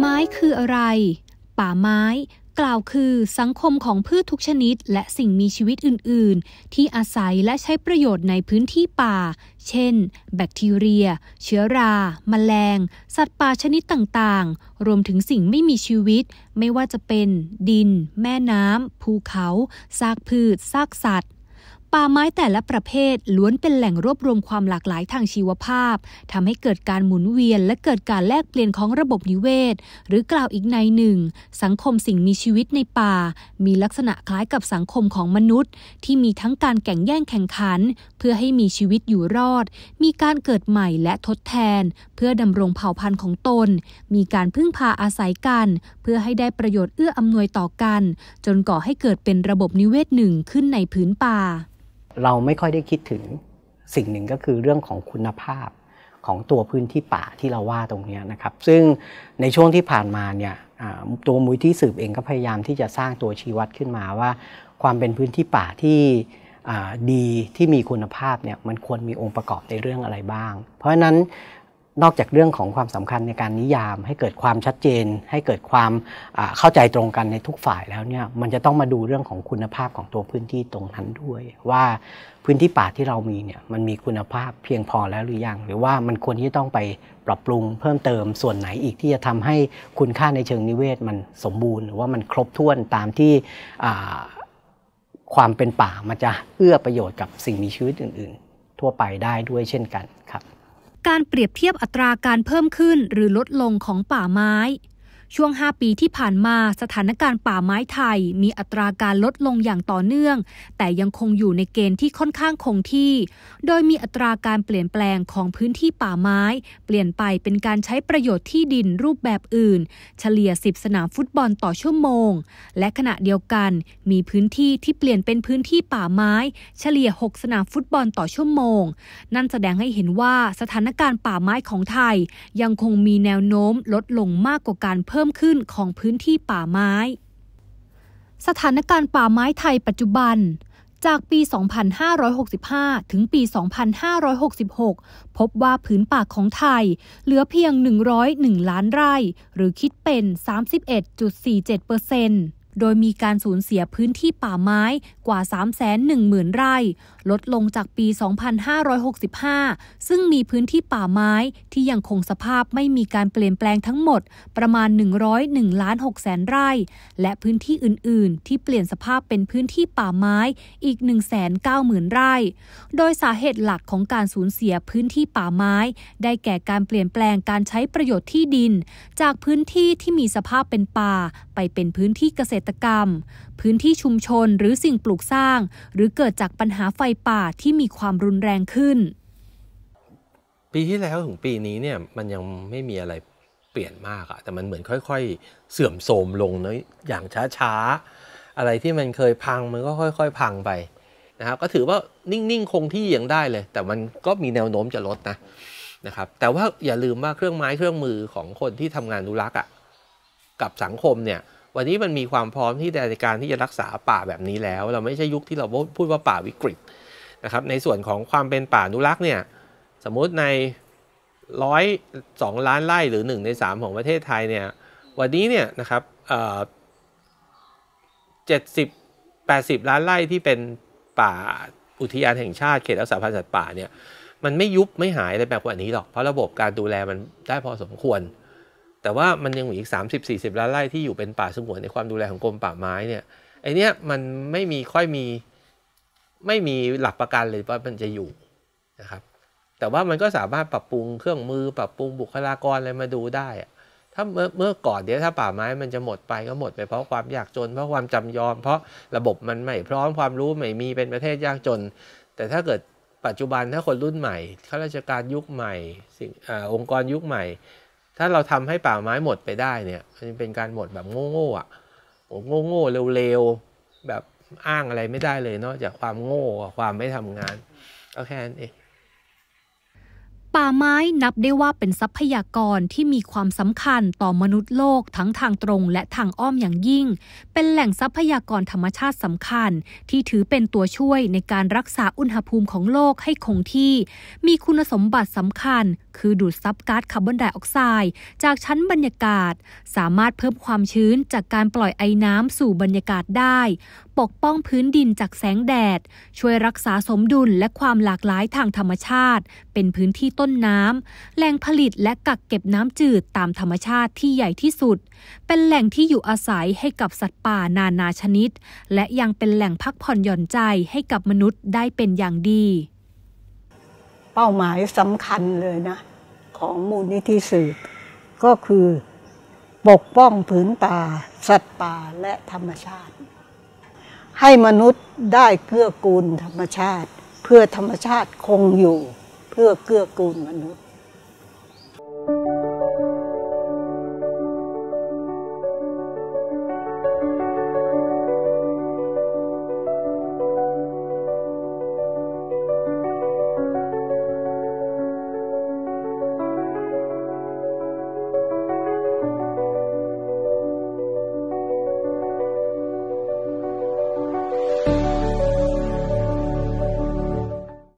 ไม้คืออะไร ป่าไม้ กล่าวคือสังคมของพืชทุกชนิดและสิ่งมีชีวิตอื่นๆ ที่อาศัยและใช้ประโยชน์ในพื้นที่ป่า เช่น แบคทีเรีย เชื้อรา แมลง สัตว์ป่าชนิดต่างๆ รวมถึงสิ่งไม่มีชีวิต ไม่ว่าจะเป็นดิน แม่น้ำ ภูเขา ซากพืช ซากสัตว์ป่าไม้แต่ละประเภทล้วนเป็นแหล่งรวบรวมความหลากหลายทางชีวภาพทำให้เกิดการหมุนเวียนและเกิดการแลกเปลี่ยนของระบบนิเวศ หรือกล่าวอีกในหนึ่ง สังคมสิ่งมีชีวิตในป่ามีลักษณะคล้ายกับสังคมของมนุษย์ที่มีทั้งการแข่งแย่งแข่งขันเพื่อให้มีชีวิตอยู่รอด มีการเกิดใหม่และทดแทนเพื่อดำรงเผ่าพันธุ์ของตน มีการพึ่งพาอาศัยกันเพื่อให้ได้ประโยชน์เอื้ออำนวยต่อกัน จนก่อให้เกิดเป็นระบบนิเวศหนึ่งขึ้นในพื้นป่าเราไม่ค่อยได้คิดถึงสิ่งหนึ่งก็คือเรื่องของคุณภาพ ของตัวพื้นที่ป่าที่เราว่าตรงนี้นะครับ ซึ่งในช่วงที่ผ่านมาเนี่ยตัวมุยที่สืบเองก็พยายามที่จะสร้างตัวชี้วัดขึ้นมาว่าความเป็นพื้นที่ป่าที่ดีที่มีคุณภาพเนี่ยมันควรมีองค์ประกอบในเรื่องอะไรบ้าง เพราะฉะนั้นนอกจากเรื่องของความสำคัญในการนิยาม ให้เกิดความชัดเจน ให้เกิดความเข้าใจตรงกันในทุกฝ่ายแล้วเนี่ยมันจะต้องมาดูเรื่องของคุณภาพของตัวพื้นที่ตรงนั้นด้วย ว่าพื้นที่ป่าที่เรามีเนี่ยมันมีคุณภาพเพียงพอแล้วหรือยังหรือว่ามันควรที่จะต้องไปปรับปรุงเพิ่มเติม ส่วนไหนอีกที่จะทำให้คุณค่าในเชิงนิเวศมันสมบูรณ์หรือว่ามันครบถ้วนตามที่ความเป็นป่ามันจะเอื้อประโยชน์กับสิ่งมีชีวิตอื่น ๆ ทั่วไปได้ด้วยเช่นกันครับการเปรียบเทียบอัตราการเพิ่มขึ้นหรือลดลงของป่าไม้ช่วง 5 ปีที่ผ่านมาสถานการณ์ป่าไม้ไทยมีอัตราการลดลงอย่างต่อเนื่อง แต่ยังคงอยู่ในเกณฑ์ที่ค่อนข้างคงที่ โดยมีอัตราการเปลี่ยนแปลงของพื้นที่ป่าไม้ เปลี่ยนไปเป็นการใช้ประโยชน์ที่ดินรูปแบบอื่น เฉลี่ย10สนามฟุตบอลต่อชั่วโมงและขณะเดียวกันมีพื้นที่ที่เปลี่ยนเป็นพื้นที่ป่าไม้ เฉลี่ย6สนามฟุตบอลต่อชั่วโมง นั่นแสดงให้เห็นว่าสถานการณ์ป่าไม้ของไทย ยังคงมีแนวโน้มลดลงมากกว่าการเพิ่มพิ่มขึ้นของพื้นที่ป่าไม้ สถานการณ์ป่าไม้ไทยปัจจุบัน จากปี 2565 ถึงปี 2566 พบว่าพื้นป่าของไทยเหลือเพียง 101 ล้านไร่ หรือคิดเป็น 31.47%เปอร์เซ็นต์โดยมีการสูญเสียพื้นที่ป่าไม้กว่า310,000ไร่ลดลงจากปี 2565 ซึ่งมีพื้นที่ป่าไม้ที่ยังคงสภาพไม่มีการเปลี่ยนแปลงทั้งหมดประมาณ 101ล้าน6แสนไร่ และพื้นที่อื่น ๆ ที่เปลี่ยนสภาพเป็นพื้นที่ป่าไม้อีก 190,000ไร่ โดยสาเหตุหลักของการสูญเสียพื้นที่ป่าไม้ได้แก่การเปลี่ยนแปลงการใช้ประโยชน์ที่ดิน จากพื้นที่ที่มีสภาพเป็นป่าไปเป็นพื้นที่เกษตรตกรรมพื้นที่ชุมชนหรือสิ่งปลูกสร้าง หรือเกิดจากปัญหาไฟป่าที่มีความรุนแรงขึ้น ปีที่แล้วถึงปีนี้เนี่ยมันยังไม่มีอะไรเปลี่ยนมากอะแต่มันเหมือนค่อยๆเสื่อมโทรมลงเนาะอย่างช้าๆ อะไรที่มันเคยพังมันก็ค่อย ๆ พังไปนะครับก็ถือว่านิ่งๆคงที่ยังได้เลย แต่มันก็มีแนวโน้มจะลดนะนะครับแต่ว่าอย่าลืมว่าเครื่องไม้เครื่องมือของคนที่ทำงานดุรักษ์่ะกับสังคมเนี่ยวันนี้มันมีความพร้อมที่ในการที่จะรักษาป่าแบบนี้แล้ว เราไม่ใช่ยุคที่เราพูดว่าป่าวิกฤตนะครับในส่วนของความเป็นป่าอนุรักษ์เนี่ยสมมุติในร้อยสองล้านไร่หรือหนึ่งในสามของประเทศไทยเนี่ยวันนี้เนี่ยนะครับเจ็ดสิบแปดสิบล้านไร่ที่เป็นป่าอุทยานแห่งชาติเขตรักษาพันธุ์สัตว์ป่าเนี่ยมันไม่ยุบไม่หายอะไรแบบวันนี้หรอกเพราะระบบการดูแลมันได้พอสมควรแต่ว่ามันยังมีอีก30-40ล้านไร่ที่อยู่เป็นป่าสงวนในความดูแลของกรมป่าไม้เนี่ยไอเนี้ยมันไม่มีค่อยมีไม่มีหลักประกันเลยว่ามันจะอยู่นะครับ แต่ว่ามันก็สามารถปรับปรุงเครื่องมือ ปรับปรุงบุคลากรอะไรมาดูได้ถ้าเมื่อเมื่อก่อนเดี๋ยวถ้าป่าไม้มันจะหมดไปก็หมดไปเพราะความอยากจนเพราะความจำยอม เพราะระบบมันไม่ พร้อมความรู้ไม่มีเป็นประเทศยากจน แต่ถ้าเกิดปัจจุบันถ้าคนรุ่นใหม่ข้าราชการยุคใหม่สิ่งอองค์กรยุคใหม่ถ้าเราทำให้ป่าไม้หมดไปได้เนี่ยมันเป็นการหมดแบบโง่ๆอ่ะโง่โง่เร็วๆแบบอ้างอะไรไม่ได้เลยนอกจากความโง่ความไม่ทำงานก็แค่นั้นเองป่าไม้นับได้ว่าเป็นทรัพยากรที่มีความสำคัญต่อมนุษย์โลก ทั้งทางตรงและทางอ้อมอย่างยิ่ง เป็นแหล่งทรัพยากรธรรมชาติสำคัญ ที่ถือเป็นตัวช่วยในการรักษาอุณหภูมิของโลกให้คงที่ มีคุณสมบัติสำคัญคือดูดซับก๊าซคาร์บอนไดออกไซด์ จากชั้นบรรยากาศ สามารถเพิ่มความชื้นจากการปล่อยไอน้ำสู่บรรยากาศได้ปกป้องพื้นดินจากแสงแดด ช่วยรักษาสมดุลและความหลากหลายทางธรรมชาติ เป็นพื้นที่ต้นน้ำแหล่งผลิตและกักเก็บน้ำจืดตามธรรมชาติที่ใหญ่ที่สุด เป็นแหล่งที่อยู่อาศัยให้กับสัตว์ป่านานาชนิด และยังเป็นแหล่งพักผ่อนหย่อนใจให้กับมนุษย์ได้เป็นอย่างดี เป้าหมายสำคัญเลยนะ ของมูลนิธิสืบ ก็คือปกป้องผืนป่าสัตว์ป่าและธรรมชาติให้มนุษย์ได้เกื้อกูลธรรมชาติ เพื่อธรรมชาติคงอยู่ เพื่อเกื้อกูลมนุษย์